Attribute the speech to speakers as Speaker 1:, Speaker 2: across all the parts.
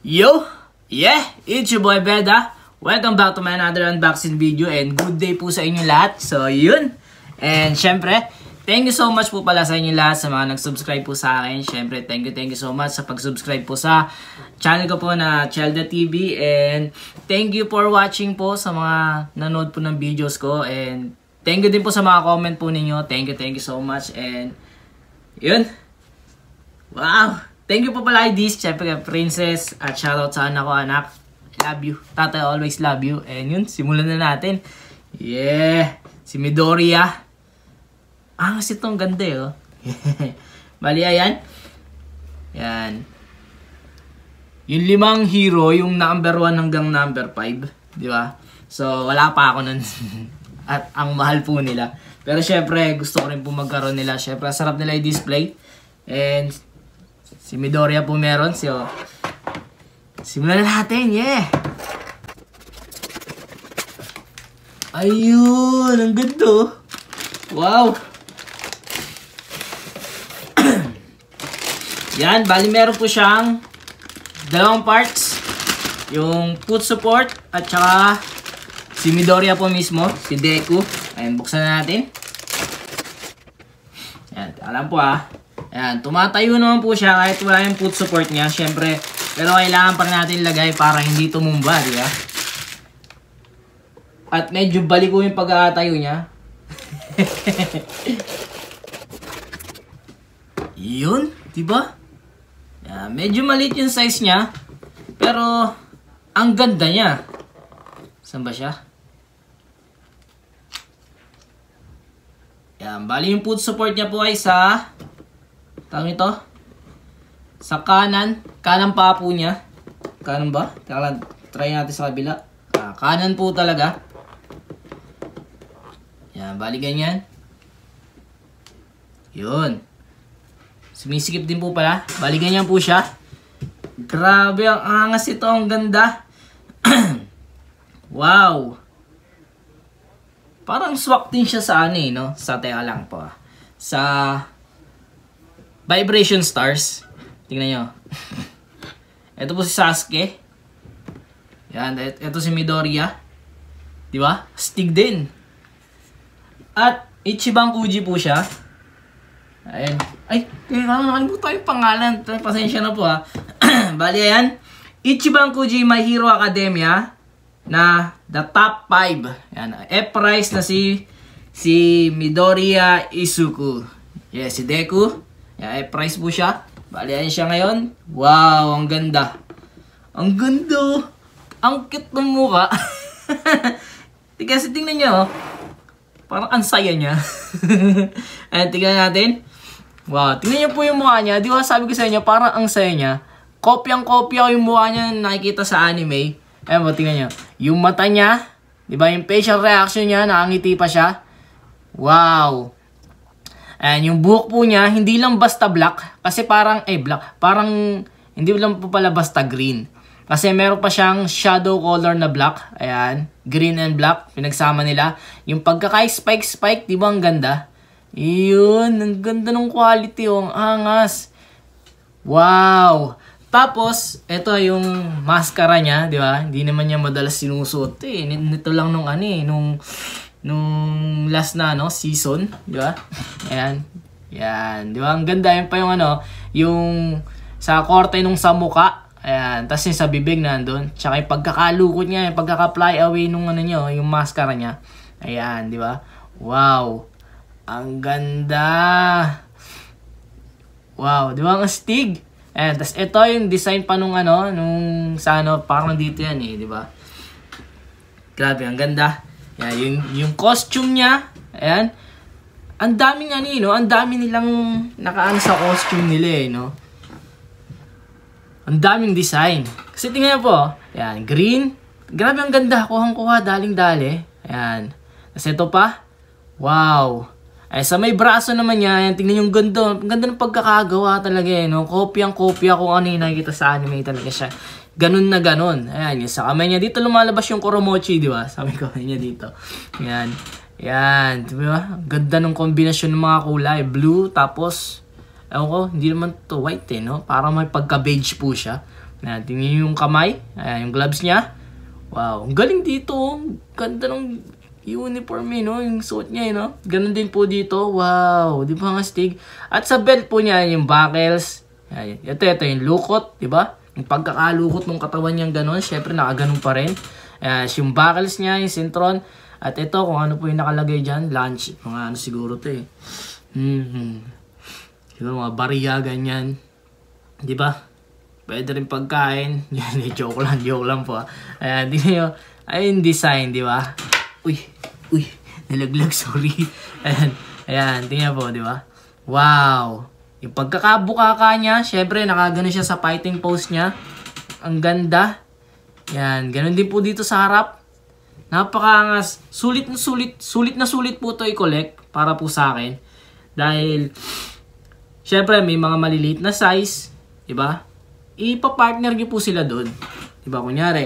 Speaker 1: Yo! Yeah! It's your boy Beda. Welcome back to my another unboxing video and good day po sa inyo lahat. So, yun! And syempre, thank you so much po pala sa inyo lahat sa mga nag-subscribe po sa akin. Syempre, thank you, thank you so much sa pag-subscribe po sa channel ko po na Chelda TV. And thank you for watching po sa mga nanood po ng videos ko. And thank you din po sa mga comment po ninyo. Thank you, thank you so much. And yun! Wow! Thank you po pala, Idis. Siyempre, princess. At shoutout sa anak ko, anak. Love you. Tatay, always love you. And yun, simulan na natin. Yeah! Si Midoriya. Ah, kasi itong ganda eh, oh. Bali, ayan. Yan. Yung limang hero, yung number 1 hanggang number 5. Di ba? So, wala pa ako nun. At ang mahal po nila. Pero syempre, gusto ko rin po magkaroon nila. Syempre, sarap nila i-display. And Si Midoriya po meron. So, oh. simulan na natin. Yeah! Ayun! Ang ganda! Oh. Wow! Yan, bali meron po siyang dalawang parts. Yung foot support at saka si Midoriya po mismo, si Deku. Ayan, buksan na natin. Yan, alam po ah. Ayan, tumatayo naman po siya kahit wala yung foot support niya. Siyempre, pero kailangan pa natin lagay para hindi tumumba, di ba? At medyo bali po yung pag-aatayo niya. Yun, di ba? Uh, medyo maliit yung size niya. Pero, ang ganda niya. Saan ba siya? Yan, bali yung foot support niya po ay sa tawag ito, sa kanan, kanan pa po niya. Kanan ba? Teka lang, try natin sa kabila. Ah, kanan po talaga. Yan, bali ganyan. Yun. Sumisikip din po pala. Bali ganyan po siya. Grabe, ang angas ito. Ang ganda. wow. Parang swak din siya sa ano eh, no? Sa teka lang po ah. Sa Vibration stars. Tingnan nyo. ito po si Sasuke. Yan, ito si Midoriya. Di ba? Stig din. At Ichiban Kuji po siya. Ayan. Ay, teka lang, nakalimutan yung pangalan. Pasensya na po ha. Ah. Bali, ayan. Ichiban Kuji My Hero Academia na the top 5. Yan. E-price na si si Midoriya Izuku. Yes, si Deku. Kaya eh, price po siya. Bali, ayan siya ngayon. Wow, ang ganda. Ang gundo. Oh. Ang cute ng mukha. Kasi tingnan nyo, oh. parang ang saya niya. ayan, tingnan natin. Wow, tingnan nyo po yung mukha niya. Di ba sabi ko sa inyo, parang ang saya niya. Kopyang-kopya yung mukha niya na nakikita sa anime. Ayan mo, tingnan nyo. Yung mata niya, di ba yung facial reaction niya, nakangiti pa siya. Wow! And yung buhok po niya, hindi lang basta black, kasi parang, eh black, parang hindi lang po pala basta green. Kasi meron pa siyang shadow color na black, ayan, green and black, pinagsama nila. Yung pagkaka-spike-spike, di ba ang ganda? Yun, ang ganda ng quality, oh, ang angas. Wow! Tapos, ito yung maskara niya, di ba? Hindi naman niya madalas sinusuot. Eh, nito lang nung ano eh, nung nung last na no season, di ba? Ayan. Yan, di ba? Ang ganda yun pa yung ano, yung sa korte nung sa muka. Ayan, tapos yung sa bibig nandun. Tsaka yung pagkakalukot niya, yung pagkaka-fly away nung ano niyo, yung mascara niya. Ayan, di ba? Wow. Ang ganda. Wow, di ba ang astig? Ayan, tapos ito yung design pa nung ano, nung sa ano, parang dito yan eh, di ba? Grabe, ang ganda. Yan, yung, yung costume niya. Ayan. Ang daming ano no? Ang dami nilang nakaan sa costume nila eh, no? Ang daming design. Kasi tingnan niyo po. Ayan, green. Grabe ang ganda. Kuhang-kuha, daling-dali. Ayan. Tapos ito pa. Wow. Ay, sa may braso naman niya, ayan, tingnan yung ganda. Ang ganda ng pagkakagawa talaga eh, no? Kopyang-kopya kung ano yung nakikita sa anime talaga siya ganun na ganun. Ayan, yung sa kamay niya dito lumalabas yung kuromochi, di ba? Sabi ko niya dito. Ayan. Ayan, di ba? Ganda ng kombinasyon ng mga kulay. Blue, tapos, ewan ko, hindi naman to white eh, no? Parang may pagka-beige po siya. Ayan, tingin yung kamay. Ayan, yung gloves niya. Wow, ang galing dito. Ganda ng uniform eh, no? Yung suit niya eh, no? Ganun din po dito. Wow, di ba nga Stig? At sa belt po niya, yung buckles. Ayan, ito, ito yung lukot, di ba? Yung pagkakalukot ng katawan niyang ganun, syempre nakaganon pa rin. Uh, yung buckles niya, yung sintron. At ito, kung ano po yung nakalagay dyan, lunch. Mga ano siguro to eh. Mm-hmm. Siguro mga bariya, ganyan. Di ba? Pwede rin pagkain. Yan, eh, joke lang, joke lang po. Ah. Ayan, di nyo. Ayun, design, di ba? Uy, uy, nalaglag, sorry. Ayan, ayan, tingnan po, di ba? Wow! Yung pagkakabukaka niya, syempre nakagano siya sa fighting pose niya. Ang ganda. Yan, ganun din po dito sa harap. Napakangas. Sulit na sulit, sulit na sulit po to i-collect para po sa akin. Dahil, syempre may mga maliliit na size, di ba? Ipa-partner niyo po sila doon. Di ba? Kunyari,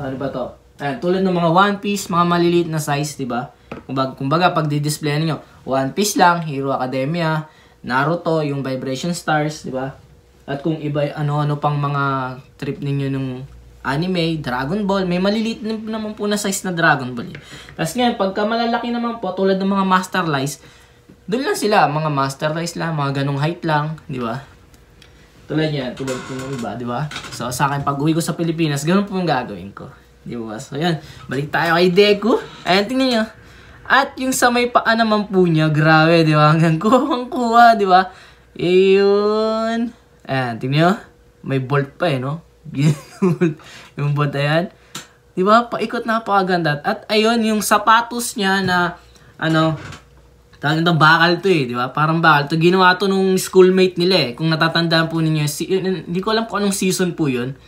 Speaker 1: paano ba to? Ayan, tulad ng mga one piece, mga maliliit na size, di ba? Kumbaga, kumbaga pag di-display niyo, one piece lang, Hero Academia, Naruto, yung Vibration Stars, di ba? At kung iba ano-ano pang mga trip ninyo nung anime, Dragon Ball, may maliliit naman po na size na Dragon Ball. Eh. Tapos ngayon, pagka malalaki naman po, tulad ng mga Master Lies, doon lang sila, mga Master Lies lang, mga ganong height lang, di ba? Tulad niyan, tulad po ng iba, di ba? So, sa akin, pag uwi ko sa Pilipinas, ganun po yung gagawin ko. Di ba? So, yun. Balik tayo kay Deku. Ayan, tingnan nyo. At yung sa may paa naman po niya, grabe, di ba? Ang kuwang kuha, di ba? Ayun. Ayan, tingin nyo. May bolt pa eh, no? yung bolt, ayan. Di ba? Paikot na pakaganda. At ayun, yung sapatos niya na, ano, Talagang itong bakal to eh, di ba? Parang bakal to. Ginawa to nung schoolmate nila eh. Kung natatandaan po ninyo, si, hindi ko alam kung anong season po yun.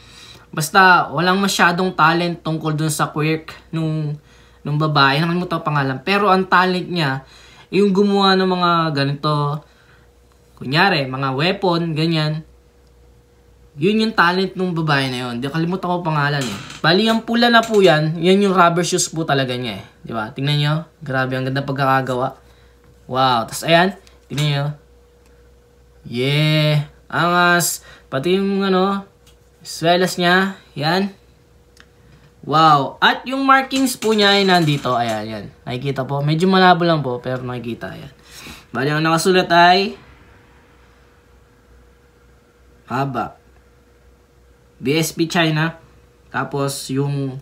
Speaker 1: Basta walang masyadong talent tungkol dun sa quirk nung nung babae. mo ko pangalan. Pero ang talent niya, yung gumawa ng mga ganito, kunyari, mga weapon, ganyan. Yun yung talent ng babae na yun. Di kalimutan ko pangalan eh. Bali, yung pula na po yan, yan yung rubber shoes po talaga niya eh. Di ba? Tingnan nyo. Grabe, ang ganda pagkakagawa. Wow. Tapos ayan, tingnan nyo. Yeah. Angas. Pati yung ano, swelas niya. Yan. Wow! At yung markings po niya ay nandito. Ayan, yan. Nakikita po. Medyo malabo lang po, pero nakikita. Ayan. Bali, ang nakasulat ay haba. BSP China. Tapos, yung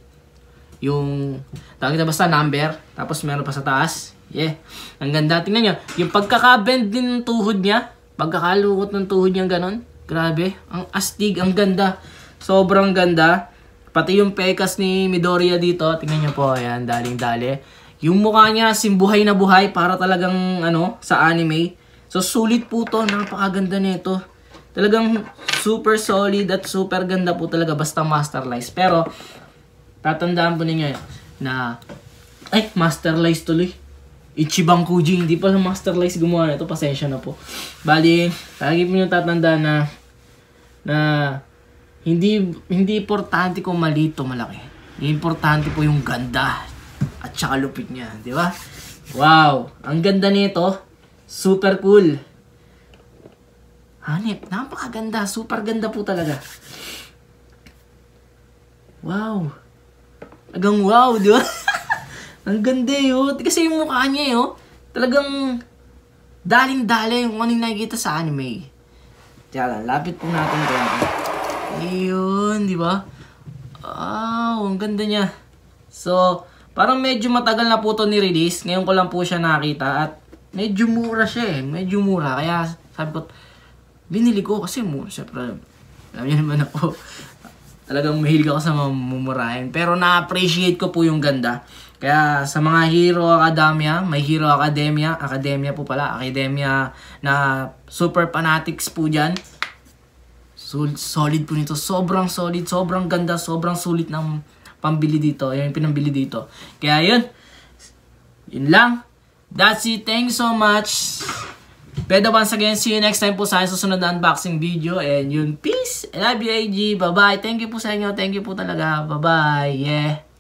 Speaker 1: yung tawag na basta number. Tapos, meron pa sa taas. Yeah. Ang ganda. Tingnan nyo. Yung pagkakabend din ng tuhod niya. Pagkakalukot ng tuhod niya, ganon. Grabe. Ang astig. Ang ganda. Sobrang ganda. Pati yung pekas ni Midoriya dito, tingnan nyo po, ayan, daling-dali. Yung mukha niya, simbuhay na buhay para talagang ano, sa anime. So sulit po to, napakaganda nito. talagang super solid at super ganda po talaga basta masterlize. Pero tatandaan po ninyo na ay masterlize tuloy. Ichiban Kuji, hindi pala masterlize gumawa nito, pasensya na po. Bali, lagi po niyo tatandaan na na hindi, hindi importante kung maliit o malaki. Importante po yung ganda at saka lupit niya, di ba? Wow! Ang ganda nito. Super cool. Hanip, napakaganda. Super ganda po talaga. Wow! Agang wow, di ba? Ang ganda yun. Eh, oh. Kasi yung mukha niya yun, eh, oh. talagang daling-dali yung anong nakikita sa anime. Tiyan, lapit po natin kaya. Ayun, di ba? Ah, ang ganda niya. So, parang medyo matagal na po to ni-release. Ngayon ko lang po siya nakita at medyo mura siya eh. Medyo mura. Kaya sabi ko, binili ko kasi mura. Siyempre, alam niyo naman ako. Talagang mahilig ako sa mga mumurahin. Pero na-appreciate ko po yung ganda. Kaya sa mga Hero Academia, may Hero Academia, Academia po pala, Academia na super fanatics po dyan. Solid, solid po nito. Sobrang solid, sobrang ganda, sobrang sulit ng pambili dito. Ayan yung pinambili dito. Kaya yun. Yun lang. That's it. Thank you so much. Pero once again, see you next time po sa susunod na unboxing video. And yun, peace. I love you, AG. Bye-bye. Thank you po sa inyo. Thank you po talaga. Bye-bye. Yeah.